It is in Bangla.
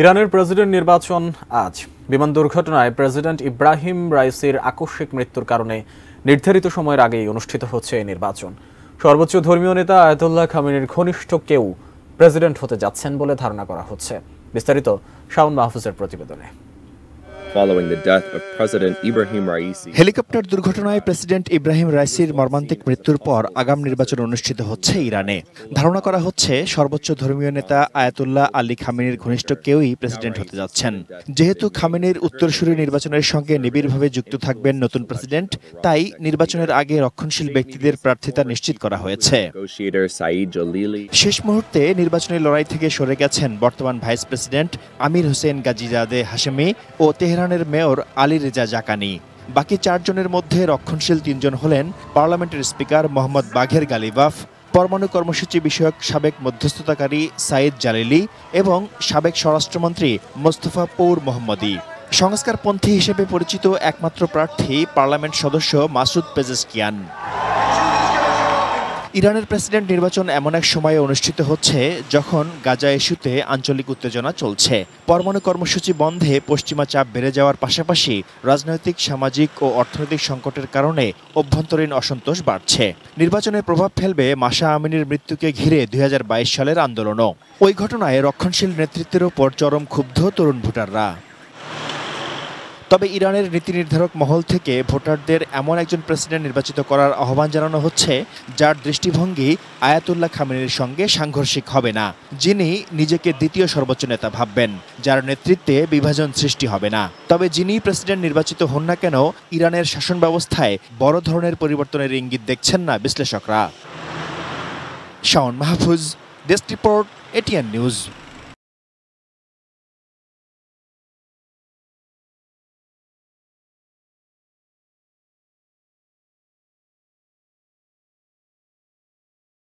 ইরানের প্রেসিডেন্ট নির্বাচন আজ বিমান দুর্ঘটনায় প্রেসিডেন্ট ইব্রাহিম রাইসির আকস্মিক মৃত্যুর কারণে নির্ধারিত সময়ের আগেই অনুষ্ঠিত হচ্ছে এই নির্বাচন সর্বোচ্চ ধর্মীয় নেতা আয়তুল্লাহ খামিনের ঘনিষ্ঠ কেউ প্রেসিডেন্ট হতে যাচ্ছেন বলে ধারণা করা হচ্ছে বিস্তারিত শাউন মাহফুজের প্রতিবেদনে following the death of President Ibrahim Raisi. Helicopter দুর্ঘটনায় প্রেসিডেন্ট ইব্রাহিম রাইসির মর্মান্তিক মৃত্যুর পর আগাম নির্বাচন অনুষ্ঠিত হচ্ছে ইরানে ধারণা করা হচ্ছে সর্বোচ্চ ধর্মীয় নেতা আয়াতুল্লাহ আলী খামেনির ঘনিষ্ঠ কেউই প্রেসিডেন্ট হতে যাচ্ছেন যেহেতু খামেনির উত্তরসূরি নির্বাচনের সঙ্গে নিবিড়ভাবে যুক্ত থাকবেন নতুন প্রেসিডেন্ট তাই নির্বাচনের আগে রক্ষণশীল ব্যক্তিদের প্রার্থিতা নিশ্চিত করা হয়েছে শেষ মুহূর্তে নির্বাচনী লড়াই থেকে সরে গেছেন বর্তমান vice president Amir Hossein Ghazizadeh Hashemi ও তেহরান তেহরানের মেয়র আলী রেজা জাকানি বাকি চারজনের মধ্যে রক্ষণশীল তিনজন হলেন পার্লামেন্টের স্পিকার মোহাম্মদ বাঘের গালিবাফ পরমাণু কর্মসূচি বিষয়ক সাবেক মধ্যস্থতাকারী সাইদ জালিলি এবং সাবেক স্বরাষ্ট্রমন্ত্রী মোস্তফা পৌর মোহাম্মদী সংস্কারপন্থী হিসেবে পরিচিত একমাত্র প্রার্থী পার্লামেন্ট সদস্য মাসুদ পেজেসকিয়ান ইরানের প্রেসিডেন্ট নির্বাচন এমন এক সময়ে অনুষ্ঠিত হচ্ছে যখন গাজা ইস্যুতে আঞ্চলিক উত্তেজনা চলছে পরমাণু কর্মসূচি বন্ধে পশ্চিমা চাপ বেড়ে যাওয়ার পাশাপাশি রাজনৈতিক সামাজিক ও অর্থনৈতিক সংকটের কারণে অভ্যন্তরীণ অসন্তোষ বাড়ছে নির্বাচনের প্রভাব ফেলবে মাসা আমিনের মৃত্যুকে ঘিরে দুই সালের আন্দোলনও ওই ঘটনায় রক্ষণশীল নেতৃত্বের ওপর চরম ক্ষুব্ধ তরুণ ভোটাররা তবে ইরানের নীতি নির্ধারক মহল থেকে ভোটারদের এমন একজন প্রেসিডেন্ট নির্বাচিত করার আহ্বান জানানো হচ্ছে যার দৃষ্টিভঙ্গি আয়াতুল্লাহ খামেনের সঙ্গে সাংঘর্ষিক হবে না যিনি নিজেকে দ্বিতীয় সর্বোচ্চ নেতা ভাববেন যার নেতৃত্বে বিভাজন সৃষ্টি হবে না তবে যিনি প্রেসিডেন্ট নির্বাচিত হন না কেন ইরানের শাসন ব্যবস্থায় বড় ধরনের পরিবর্তনের ইঙ্গিত দেখছেন না বিশ্লেষকরা Shaon Mahfuz desk report ATN news